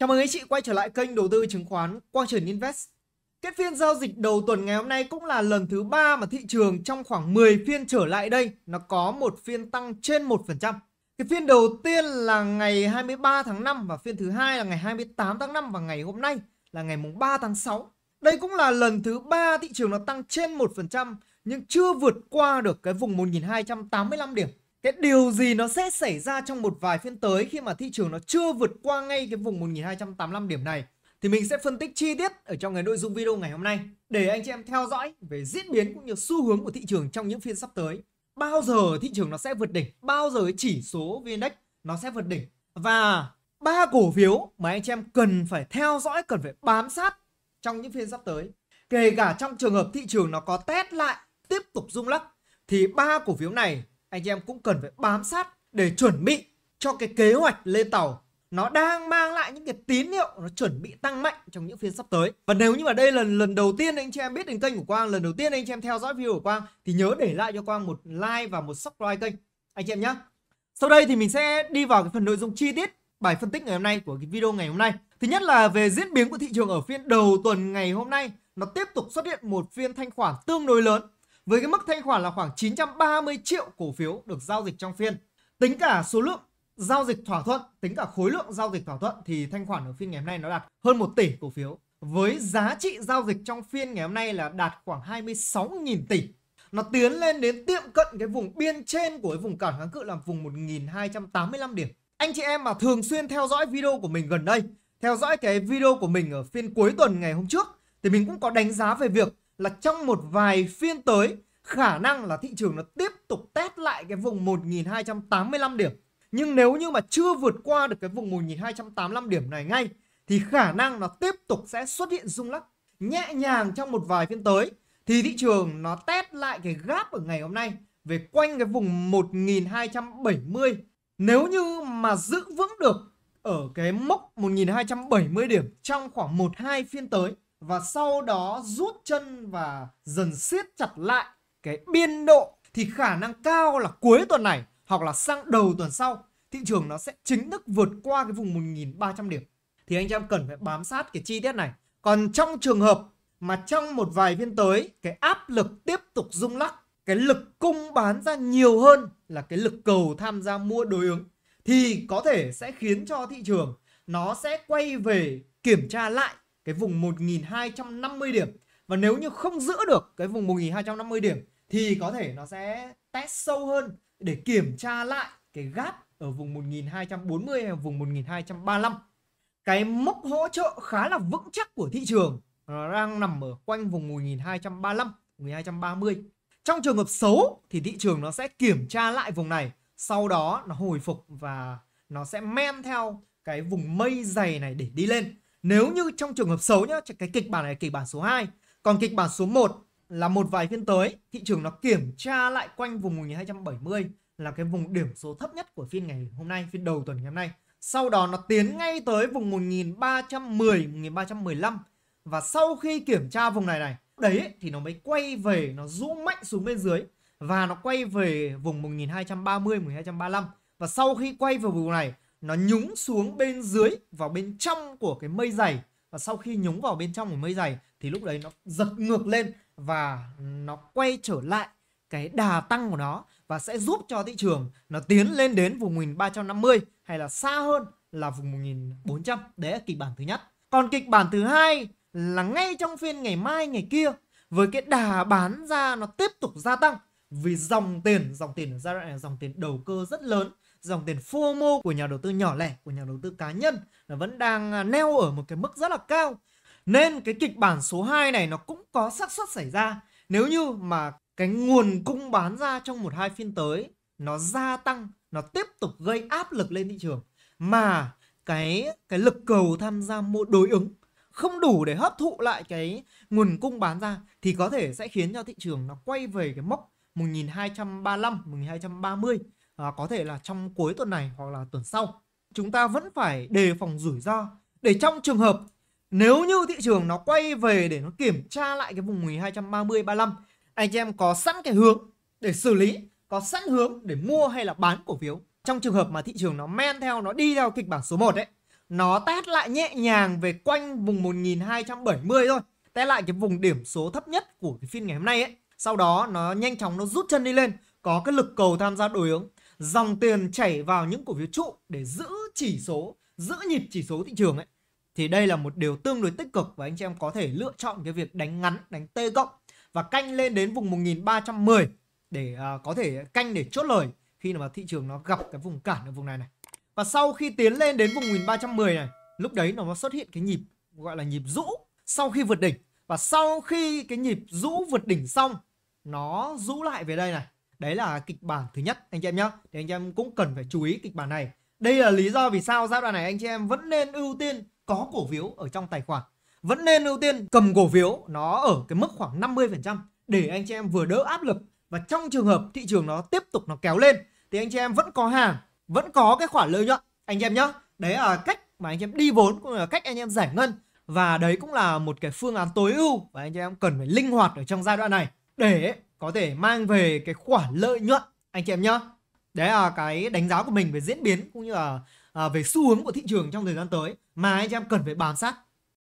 Chào mừng anh chị quay trở lại kênh đầu tư chứng khoán Quang Trường Invest. Kết phiên giao dịch đầu tuần ngày hôm nay cũng là lần thứ ba mà thị trường trong khoảng 10 phiên trở lại đây nó có một phiên tăng trên 1%. Cái phiên đầu tiên là ngày 23 tháng 5 và phiên thứ hai là ngày 28 tháng 5 và ngày hôm nay là ngày mùng 3 tháng 6. Đây cũng là lần thứ ba thị trường nó tăng trên 1% nhưng chưa vượt qua được cái vùng 1.285 điểm cái điều gì nó sẽ xảy ra trong một vài phiên tới khi mà thị trường nó chưa vượt qua ngay cái vùng 1285 điểm này thì mình sẽ phân tích chi tiết ở trong cái nội dung video ngày hôm nay để anh chị em theo dõi về diễn biến cũng như xu hướng của thị trường trong những phiên sắp tới. Bao giờ thị trường nó sẽ vượt đỉnh, bao giờ chỉ số vn nó sẽ vượt đỉnh và ba cổ phiếu mà anh chị em cần phải theo dõi, cần phải bám sát trong những phiên sắp tới. Kể cả trong trường hợp thị trường nó có test lại, tiếp tục rung lắc thì ba cổ phiếu này anh em cũng cần phải bám sát để chuẩn bị cho cái kế hoạch lên tàu nó đang mang lại những cái tín hiệu nó chuẩn bị tăng mạnh trong những phiên sắp tới và nếu như mà đây là lần đầu tiên anh chị em biết đến kênh của quang lần đầu tiên anh chị em theo dõi view của quang thì nhớ để lại cho quang một like và một subscribe kênh anh chị em nhé sau đây thì mình sẽ đi vào cái phần nội dung chi tiết bài phân tích ngày hôm nay của cái video ngày hôm nay thứ nhất là về diễn biến của thị trường ở phiên đầu tuần ngày hôm nay nó tiếp tục xuất hiện một phiên thanh khoản tương đối lớn với cái mức thanh khoản là khoảng 930 triệu cổ phiếu được giao dịch trong phiên. Tính cả số lượng giao dịch thỏa thuận, tính cả khối lượng giao dịch thỏa thuận thì thanh khoản ở phiên ngày hôm nay nó đạt hơn 1 tỷ cổ phiếu. Với giá trị giao dịch trong phiên ngày hôm nay là đạt khoảng 26.000 tỷ. Nó tiến lên đến tiệm cận cái vùng biên trên của cái vùng cản kháng cự là vùng 1285 điểm. Anh chị em mà thường xuyên theo dõi video của mình gần đây, theo dõi cái video của mình ở phiên cuối tuần ngày hôm trước thì mình cũng có đánh giá về việc là trong một vài phiên tới khả năng là thị trường nó tiếp tục test lại cái vùng 1285 điểm. Nhưng nếu như mà chưa vượt qua được cái vùng 1285 điểm này ngay thì khả năng nó tiếp tục sẽ xuất hiện rung lắc nhẹ nhàng trong một vài phiên tới thì thị trường nó test lại cái gap ở ngày hôm nay về quanh cái vùng 1270. Nếu như mà giữ vững được ở cái mốc 1270 điểm trong khoảng 1-2 phiên tới và sau đó rút chân và dần siết chặt lại cái biên độ thì khả năng cao là cuối tuần này hoặc là sang đầu tuần sau thị trường nó sẽ chính thức vượt qua cái vùng 1.300 điểm thì anh em cần phải bám sát cái chi tiết này còn trong trường hợp mà trong một vài phiên tới cái áp lực tiếp tục rung lắc cái lực cung bán ra nhiều hơn là cái lực cầu tham gia mua đối ứng thì có thể sẽ khiến cho thị trường nó sẽ quay về kiểm tra lại cái vùng 1250 điểm và nếu như không giữ được cái vùng 1250 điểm thì có thể nó sẽ test sâu hơn để kiểm tra lại cái gap ở vùng 1240 hay vùng 1235. Cái mốc hỗ trợ khá là vững chắc của thị trường nó đang nằm ở quanh vùng 1235, 1230. Trong trường hợp xấu thì thị trường nó sẽ kiểm tra lại vùng này, sau đó nó hồi phục và nó sẽ men theo cái vùng mây dày này để đi lên. Nếu như trong trường hợp xấu nhá, cái kịch bản này là kịch bản số 2. Còn kịch bản số 1 là một vài phiên tới, thị trường nó kiểm tra lại quanh vùng 1270 là cái vùng điểm số thấp nhất của phiên ngày hôm nay, phiên đầu tuần ngày hôm nay. Sau đó nó tiến ngay tới vùng 1310, 1315 và sau khi kiểm tra vùng này này, đấy thì nó mới quay về, nó rũ mạnh xuống bên dưới và nó quay về vùng 1230, 1235 và sau khi quay về vùng này nó nhúng xuống bên dưới vào bên trong của cái mây dày và sau khi nhúng vào bên trong của mây dày thì lúc đấy nó giật ngược lên và nó quay trở lại cái đà tăng của nó và sẽ giúp cho thị trường nó tiến lên đến vùng 1350 hay là xa hơn là vùng 1400. Đấy là kịch bản thứ nhất. Còn kịch bản thứ hai là ngay trong phiên ngày mai ngày kia với cái đà bán ra nó tiếp tục gia tăng vì dòng tiền dòng tiền ở giai đoạn này là dòng tiền đầu cơ rất lớn dòng tiền FOMO của nhà đầu tư nhỏ lẻ, của nhà đầu tư cá nhân là vẫn đang à, neo ở một cái mức rất là cao. Nên cái kịch bản số 2 này nó cũng có xác suất xảy ra nếu như mà cái nguồn cung bán ra trong một hai phiên tới nó gia tăng, nó tiếp tục gây áp lực lên thị trường mà cái cái lực cầu tham gia mua đối ứng không đủ để hấp thụ lại cái nguồn cung bán ra thì có thể sẽ khiến cho thị trường nó quay về cái mốc 1235, 1230 à, có thể là trong cuối tuần này hoặc là tuần sau chúng ta vẫn phải đề phòng rủi ro để trong trường hợp nếu như thị trường nó quay về để nó kiểm tra lại cái vùng 1230 35 anh chị em có sẵn cái hướng để xử lý có sẵn hướng để mua hay là bán cổ phiếu trong trường hợp mà thị trường nó men theo nó đi theo kịch bản số 1 ấy nó test lại nhẹ nhàng về quanh vùng 1270 thôi test lại cái vùng điểm số thấp nhất của cái phiên ngày hôm nay ấy sau đó nó nhanh chóng nó rút chân đi lên có cái lực cầu tham gia đối ứng dòng tiền chảy vào những cổ phiếu trụ để giữ chỉ số, giữ nhịp chỉ số thị trường ấy thì đây là một điều tương đối tích cực và anh chị em có thể lựa chọn cái việc đánh ngắn, đánh T cộng và canh lên đến vùng 1310 để uh, có thể canh để chốt lời khi mà thị trường nó gặp cái vùng cản ở vùng này này. Và sau khi tiến lên đến vùng 1310 này, lúc đấy nó xuất hiện cái nhịp gọi là nhịp rũ sau khi vượt đỉnh và sau khi cái nhịp rũ vượt đỉnh xong nó rũ lại về đây này Đấy là kịch bản thứ nhất anh chị em nhé. Thì anh chị em cũng cần phải chú ý kịch bản này. Đây là lý do vì sao giai đoạn này anh chị em vẫn nên ưu tiên có cổ phiếu ở trong tài khoản. Vẫn nên ưu tiên cầm cổ phiếu nó ở cái mức khoảng 50% để anh chị em vừa đỡ áp lực và trong trường hợp thị trường nó tiếp tục nó kéo lên thì anh chị em vẫn có hàng, vẫn có cái khoản lợi nhuận anh chị em nhé. Đấy là cách mà anh chị em đi vốn cũng là cách anh em giải ngân và đấy cũng là một cái phương án tối ưu và anh chị em cần phải linh hoạt ở trong giai đoạn này để có thể mang về cái khoản lợi nhuận anh chị em nhá đấy là cái đánh giá của mình về diễn biến cũng như là à, về xu hướng của thị trường trong thời gian tới mà anh chị em cần phải bám sát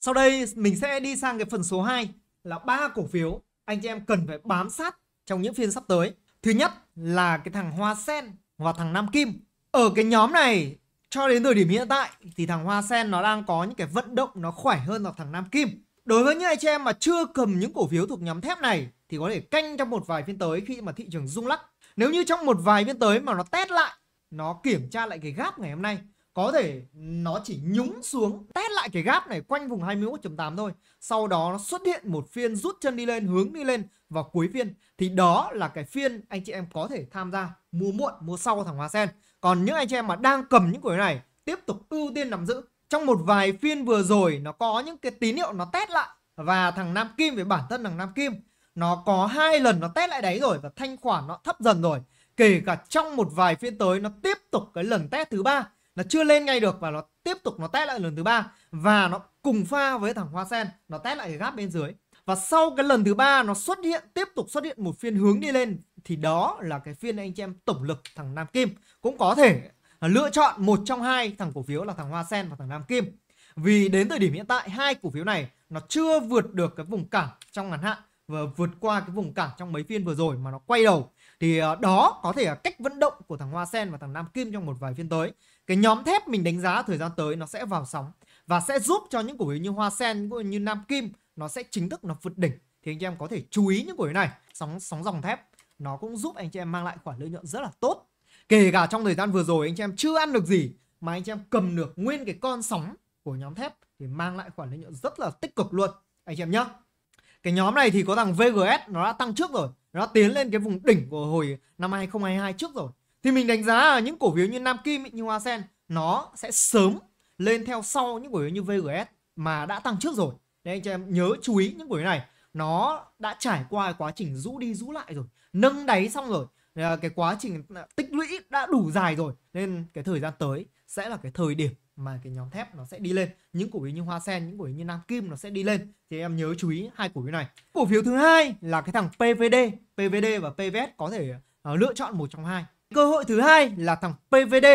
sau đây mình sẽ đi sang cái phần số 2 là ba cổ phiếu anh chị em cần phải bám sát trong những phiên sắp tới thứ nhất là cái thằng hoa sen và thằng nam kim ở cái nhóm này cho đến thời điểm hiện tại thì thằng hoa sen nó đang có những cái vận động nó khỏe hơn là thằng nam kim đối với những anh chị em mà chưa cầm những cổ phiếu thuộc nhóm thép này thì có thể canh trong một vài phiên tới khi mà thị trường rung lắc. Nếu như trong một vài phiên tới mà nó test lại, nó kiểm tra lại cái gap ngày hôm nay, có thể nó chỉ nhúng xuống test lại cái gap này quanh vùng 21.8 thôi. Sau đó nó xuất hiện một phiên rút chân đi lên, hướng đi lên vào cuối phiên thì đó là cái phiên anh chị em có thể tham gia mua muộn, mua sau thằng Hoa Sen. Còn những anh chị em mà đang cầm những cổ này tiếp tục ưu tiên nắm giữ. Trong một vài phiên vừa rồi nó có những cái tín hiệu nó test lại và thằng Nam Kim với bản thân thằng Nam Kim nó có hai lần nó test lại đáy rồi và thanh khoản nó thấp dần rồi kể cả trong một vài phiên tới nó tiếp tục cái lần test thứ ba nó chưa lên ngay được và nó tiếp tục nó test lại lần thứ ba và nó cùng pha với thằng hoa sen nó test lại cái gáp bên dưới và sau cái lần thứ ba nó xuất hiện tiếp tục xuất hiện một phiên hướng đi lên thì đó là cái phiên anh chị em tổng lực thằng nam kim cũng có thể lựa chọn một trong hai thằng cổ phiếu là thằng hoa sen và thằng nam kim vì đến thời điểm hiện tại hai cổ phiếu này nó chưa vượt được cái vùng cản trong ngắn hạn vượt qua cái vùng cản trong mấy phiên vừa rồi mà nó quay đầu thì ờ, đó có thể là cách vận động của thằng Hoa Sen và thằng Nam Kim trong một vài phiên tới. Cái nhóm thép mình đánh giá thời gian tới nó sẽ vào sóng và sẽ giúp cho những cổ phiếu như Hoa Sen như Nam Kim nó sẽ chính thức nó vượt đỉnh. Thì anh chị em có thể chú ý những cổ phiếu này, sóng sóng dòng thép nó cũng giúp anh chị em mang lại khoản lợi nhuận rất là tốt. Kể cả trong thời gian vừa rồi anh chị em chưa ăn được gì mà anh chị em cầm được nguyên cái con sóng của nhóm thép thì mang lại khoản lợi nhuận rất là tích cực luôn anh chị em nhé cái nhóm này thì có thằng VGS nó đã tăng trước rồi nó đã tiến lên cái vùng đỉnh của hồi năm 2022 trước rồi thì mình đánh giá là những cổ phiếu như Nam Kim như Hoa Sen nó sẽ sớm lên theo sau những cổ phiếu như VGS mà đã tăng trước rồi nên anh chị em nhớ chú ý những cổ phiếu này nó đã trải qua quá trình rũ đi rũ lại rồi nâng đáy xong rồi cái quá trình tích lũy đã đủ dài rồi nên cái thời gian tới sẽ là cái thời điểm mà cái nhóm thép nó sẽ đi lên những cổ phiếu như hoa sen những cổ phiếu như nam kim nó sẽ đi lên thì em nhớ chú ý hai cổ phiếu này cổ phiếu thứ hai là cái thằng pvd pvd và pvs có thể uh, lựa chọn một trong hai cơ hội thứ hai là thằng pvd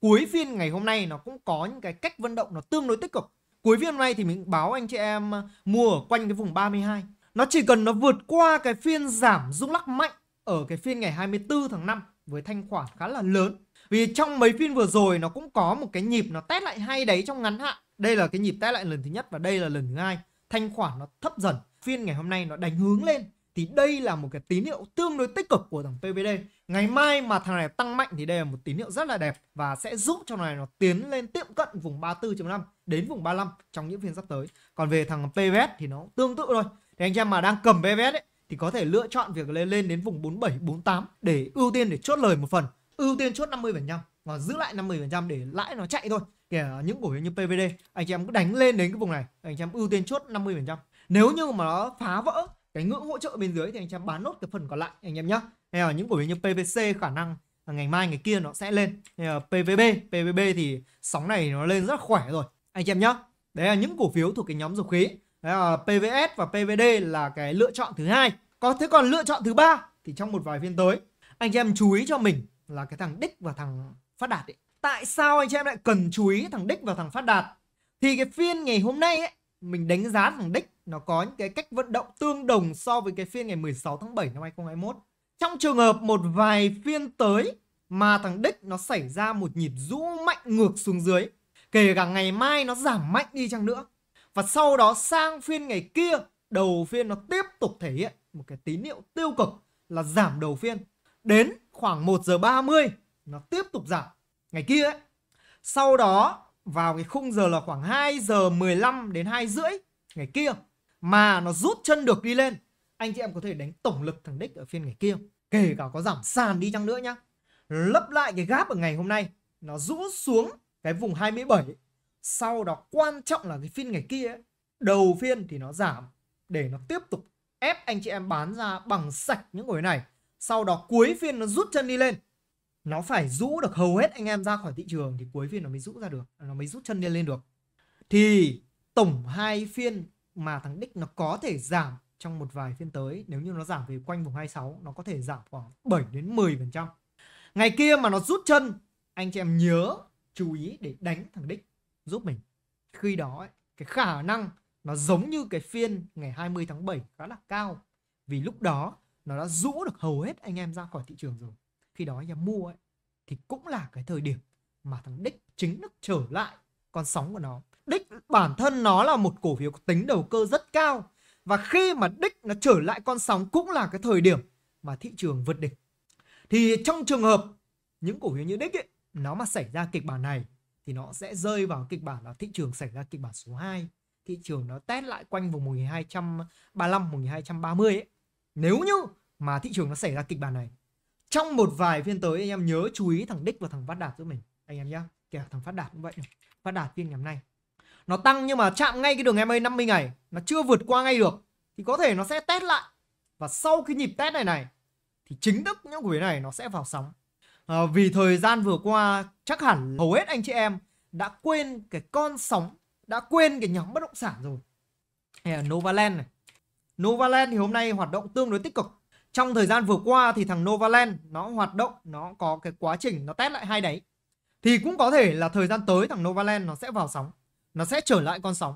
cuối phiên ngày hôm nay nó cũng có những cái cách vận động nó tương đối tích cực cuối phiên hôm nay thì mình báo anh chị em ờ, mua ở quanh cái vùng 32 nó chỉ cần nó vượt qua cái phiên giảm rung lắc mạnh ở cái phiên ngày 24 tháng 5 với thanh khoản khá là lớn vì trong mấy phiên vừa rồi nó cũng có một cái nhịp nó test lại hay đấy trong ngắn hạn. Đây là cái nhịp test lại lần thứ nhất và đây là lần thứ hai. Thanh khoản nó thấp dần. Phiên ngày hôm nay nó đánh hướng lên. Thì đây là một cái tín hiệu tương đối tích cực của thằng PVD. Ngày mai mà thằng này tăng mạnh thì đây là một tín hiệu rất là đẹp và sẽ giúp cho này nó tiến lên tiệm cận vùng 34.5 đến vùng 35 trong những phiên sắp tới. Còn về thằng PVS thì nó tương tự thôi. Thì anh em mà đang cầm PVS ấy, thì có thể lựa chọn việc lên lên đến vùng 47, 48 để ưu tiên để chốt lời một phần ưu tiên chốt 50% và giữ lại 50% để lãi nó chạy thôi. Kể những cổ phiếu như PVD, anh chị em cứ đánh lên đến cái vùng này, anh chị em ưu tiên chốt 50%. Nếu như mà nó phá vỡ cái ngưỡng hỗ trợ bên dưới thì anh chị em bán nốt cái phần còn lại anh em nhá. Hay là những cổ phiếu như PVC khả năng ngày mai ngày kia nó sẽ lên. Hay là PVB, PVB thì sóng này nó lên rất khỏe rồi. Anh chị em nhá. Đấy là những cổ phiếu thuộc cái nhóm dầu khí. Đấy là PVS và PVD là cái lựa chọn thứ hai. Có thế còn lựa chọn thứ ba thì trong một vài phiên tới anh chị em chú ý cho mình là cái thằng đích và thằng phát đạt ấy. Tại sao anh chị em lại cần chú ý thằng đích và thằng phát đạt? Thì cái phiên ngày hôm nay ấy, mình đánh giá thằng đích nó có những cái cách vận động tương đồng so với cái phiên ngày 16 tháng 7 năm 2021. Trong trường hợp một vài phiên tới mà thằng đích nó xảy ra một nhịp rũ mạnh ngược xuống dưới, kể cả ngày mai nó giảm mạnh đi chăng nữa. Và sau đó sang phiên ngày kia, đầu phiên nó tiếp tục thể hiện một cái tín hiệu tiêu cực là giảm đầu phiên Đến khoảng 1 giờ 30 nó tiếp tục giảm. Ngày kia ấy. Sau đó vào cái khung giờ là khoảng 2 giờ 15 đến 2 rưỡi ngày kia mà nó rút chân được đi lên. Anh chị em có thể đánh tổng lực thằng đích ở phiên ngày kia. Kể cả có giảm sàn đi chăng nữa nhá. Lấp lại cái gap ở ngày hôm nay nó rũ xuống cái vùng 27. Sau đó quan trọng là cái phiên ngày kia ấy, đầu phiên thì nó giảm để nó tiếp tục ép anh chị em bán ra bằng sạch những hồi này sau đó cuối phiên nó rút chân đi lên nó phải rũ được hầu hết anh em ra khỏi thị trường thì cuối phiên nó mới rũ ra được nó mới rút chân đi lên được thì tổng hai phiên mà thằng đích nó có thể giảm trong một vài phiên tới nếu như nó giảm về quanh vùng 26 nó có thể giảm khoảng 7 đến 10 phần trăm ngày kia mà nó rút chân anh chị em nhớ chú ý để đánh thằng đích giúp mình khi đó ấy, cái khả năng nó giống như cái phiên ngày 20 tháng 7 khá là cao vì lúc đó nó đã rũ được hầu hết anh em ra khỏi thị trường rồi khi đó anh em mua ấy, thì cũng là cái thời điểm mà thằng đích chính thức trở lại con sóng của nó đích bản thân nó là một cổ phiếu có tính đầu cơ rất cao và khi mà đích nó trở lại con sóng cũng là cái thời điểm mà thị trường vượt đỉnh thì trong trường hợp những cổ phiếu như đích ấy, nó mà xảy ra kịch bản này thì nó sẽ rơi vào kịch bản là thị trường xảy ra kịch bản số 2 thị trường nó test lại quanh vùng 1235 1230 ấy nếu như mà thị trường nó xảy ra kịch bản này trong một vài phiên tới anh em nhớ chú ý thằng đích và thằng phát đạt giúp mình anh em nhá kể thằng phát đạt cũng vậy phát đạt phiên ngày hôm nay nó tăng nhưng mà chạm ngay cái đường em ơi 50 ngày nó chưa vượt qua ngay được thì có thể nó sẽ test lại và sau cái nhịp test này này thì chính thức những quỷ này nó sẽ vào sóng à, vì thời gian vừa qua chắc hẳn hầu hết anh chị em đã quên cái con sóng đã quên cái nhóm bất động sản rồi hay là Novaland này Novaland thì hôm nay hoạt động tương đối tích cực. Trong thời gian vừa qua thì thằng Novaland nó hoạt động, nó có cái quá trình nó test lại hai đáy. Thì cũng có thể là thời gian tới thằng Novaland nó sẽ vào sóng, nó sẽ trở lại con sóng.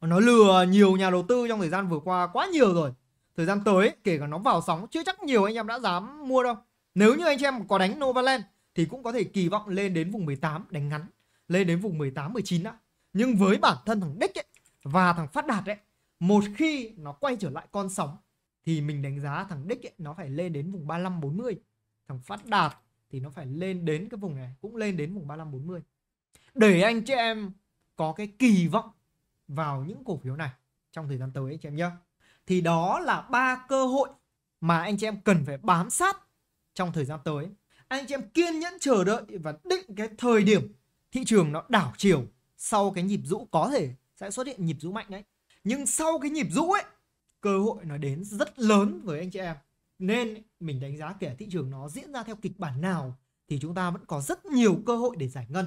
Nó lừa nhiều nhà đầu tư trong thời gian vừa qua quá nhiều rồi. Thời gian tới kể cả nó vào sóng chưa chắc nhiều anh em đã dám mua đâu. Nếu như anh em có đánh Novaland thì cũng có thể kỳ vọng lên đến vùng 18 đánh ngắn, lên đến vùng 18 19 đó. Nhưng với bản thân thằng Đích ấy và thằng Phát Đạt ấy một khi nó quay trở lại con sóng thì mình đánh giá thằng đích ấy, nó phải lên đến vùng 35 40 thằng phát đạt thì nó phải lên đến cái vùng này cũng lên đến vùng 35 40 để anh chị em có cái kỳ vọng vào những cổ phiếu này trong thời gian tới anh chị em nhé thì đó là ba cơ hội mà anh chị em cần phải bám sát trong thời gian tới anh chị em kiên nhẫn chờ đợi và định cái thời điểm thị trường nó đảo chiều sau cái nhịp rũ có thể sẽ xuất hiện nhịp rũ mạnh đấy nhưng sau cái nhịp rũ ấy cơ hội nó đến rất lớn với anh chị em nên mình đánh giá kể thị trường nó diễn ra theo kịch bản nào thì chúng ta vẫn có rất nhiều cơ hội để giải ngân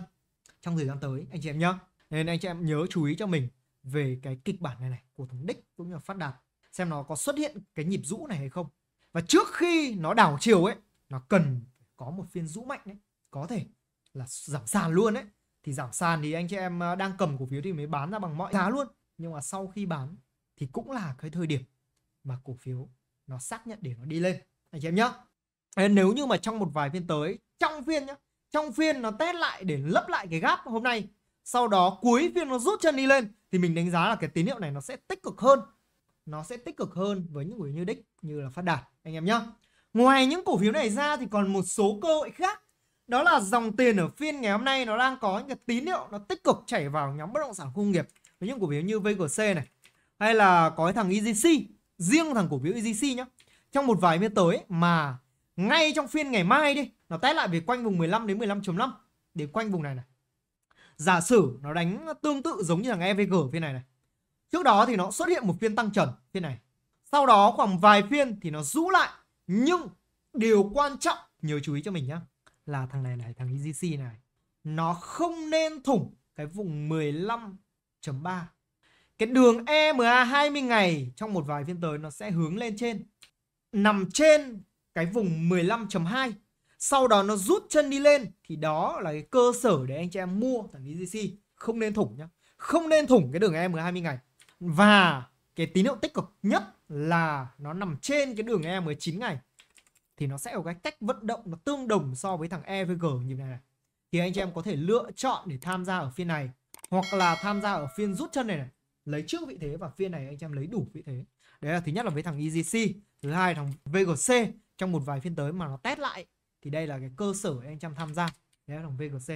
trong thời gian tới anh chị em nhé nên anh chị em nhớ chú ý cho mình về cái kịch bản này này của thằng đích cũng như là phát đạt xem nó có xuất hiện cái nhịp rũ này hay không và trước khi nó đảo chiều ấy nó cần có một phiên rũ mạnh đấy có thể là giảm sàn luôn đấy thì giảm sàn thì anh chị em à, đang cầm cổ phiếu thì mới bán ra bằng mọi giá luôn nhưng mà sau khi bán thì cũng là cái thời điểm mà cổ phiếu nó xác nhận để nó đi lên anh chị em nhá nếu như mà trong một vài phiên tới trong phiên nhá trong phiên nó test lại để lấp lại cái gap hôm nay sau đó cuối phiên nó rút chân đi lên thì mình đánh giá là cái tín hiệu này nó sẽ tích cực hơn nó sẽ tích cực hơn với những người như đích như là phát đạt anh em nhá ngoài những cổ phiếu này ra thì còn một số cơ hội khác đó là dòng tiền ở phiên ngày hôm nay nó đang có những cái tín hiệu nó tích cực chảy vào nhóm bất động sản công nghiệp với những cổ phiếu như VGC này hay là có cái thằng EGC riêng thằng cổ phiếu EGC nhá trong một vài phiên tới mà ngay trong phiên ngày mai đi nó test lại về quanh vùng 15 đến 15.5 để quanh vùng này này giả sử nó đánh tương tự giống như thằng EVG phiên này này trước đó thì nó xuất hiện một phiên tăng trần phiên này sau đó khoảng vài phiên thì nó rũ lại nhưng điều quan trọng nhớ chú ý cho mình nhá là thằng này này thằng EGC này nó không nên thủng cái vùng 15 1.3. Cái đường EMA 20 ngày trong một vài phiên tới nó sẽ hướng lên trên. Nằm trên cái vùng 15.2. Sau đó nó rút chân đi lên thì đó là cái cơ sở để anh chị em mua thằng EGC. Không nên thủng nhá. Không nên thủng cái đường EMA 20 ngày. Và cái tín hiệu tích cực nhất là nó nằm trên cái đường EMA 9 ngày thì nó sẽ có cái cách vận động nó tương đồng so với thằng EVG như này này. Thì anh chị em có thể lựa chọn để tham gia ở phiên này hoặc là tham gia ở phiên rút chân này, này lấy trước vị thế và phiên này anh em lấy đủ vị thế đấy là thứ nhất là với thằng EGC thứ hai là thằng VGC trong một vài phiên tới mà nó test lại thì đây là cái cơ sở anh em tham gia đấy là thằng VGC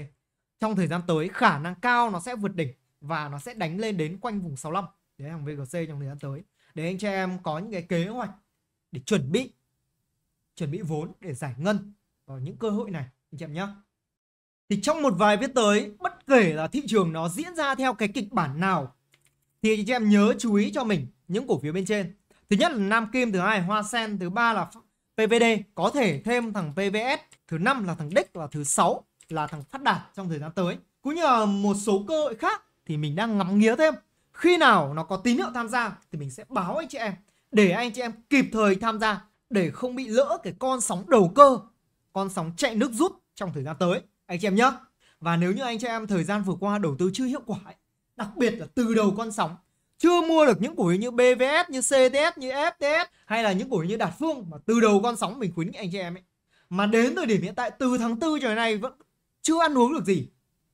trong thời gian tới khả năng cao nó sẽ vượt đỉnh và nó sẽ đánh lên đến quanh vùng 65 đấy là thằng VGC trong thời gian tới để anh chị em có những cái kế hoạch để chuẩn bị chuẩn bị vốn để giải ngân vào những cơ hội này anh chị em nhé thì trong một vài phiên tới bất kể là thị trường nó diễn ra theo cái kịch bản nào thì anh chị em nhớ chú ý cho mình những cổ phiếu bên trên thứ nhất là Nam Kim thứ hai là Hoa Sen thứ ba là PVD có thể thêm thằng PVS thứ năm là thằng Đích và thứ sáu là thằng Phát Đạt trong thời gian tới cũng như là một số cơ hội khác thì mình đang ngắm nghía thêm khi nào nó có tín hiệu tham gia thì mình sẽ báo anh chị em để anh chị em kịp thời tham gia để không bị lỡ cái con sóng đầu cơ con sóng chạy nước rút trong thời gian tới anh chị em nhé và nếu như anh chị em thời gian vừa qua đầu tư chưa hiệu quả ấy, đặc biệt là từ đầu con sóng chưa mua được những cổ phiếu như BVS như CTS như FTS hay là những cổ phiếu như Đạt Phương mà từ đầu con sóng mình khuyến nghị anh chị em ấy mà đến thời điểm hiện tại từ tháng 4 trở này vẫn chưa ăn uống được gì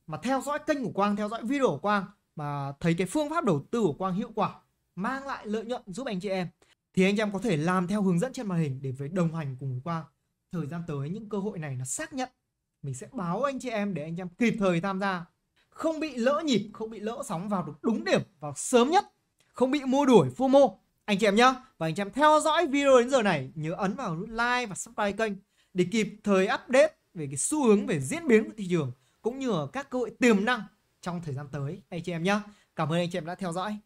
mà theo dõi kênh của Quang theo dõi video của Quang mà thấy cái phương pháp đầu tư của Quang hiệu quả mang lại lợi nhuận giúp anh chị em thì anh chị em có thể làm theo hướng dẫn trên màn hình để về đồng hành cùng Quang thời gian tới những cơ hội này nó xác nhận mình sẽ báo anh chị em để anh chị em kịp thời tham gia không bị lỡ nhịp không bị lỡ sóng vào được đúng điểm vào sớm nhất không bị mua đuổi phô mô. anh chị em nhé và anh chị em theo dõi video đến giờ này nhớ ấn vào nút like và subscribe kênh để kịp thời update về cái xu hướng về diễn biến của thị trường cũng như ở các cơ hội tiềm năng trong thời gian tới anh chị em nhé cảm ơn anh chị em đã theo dõi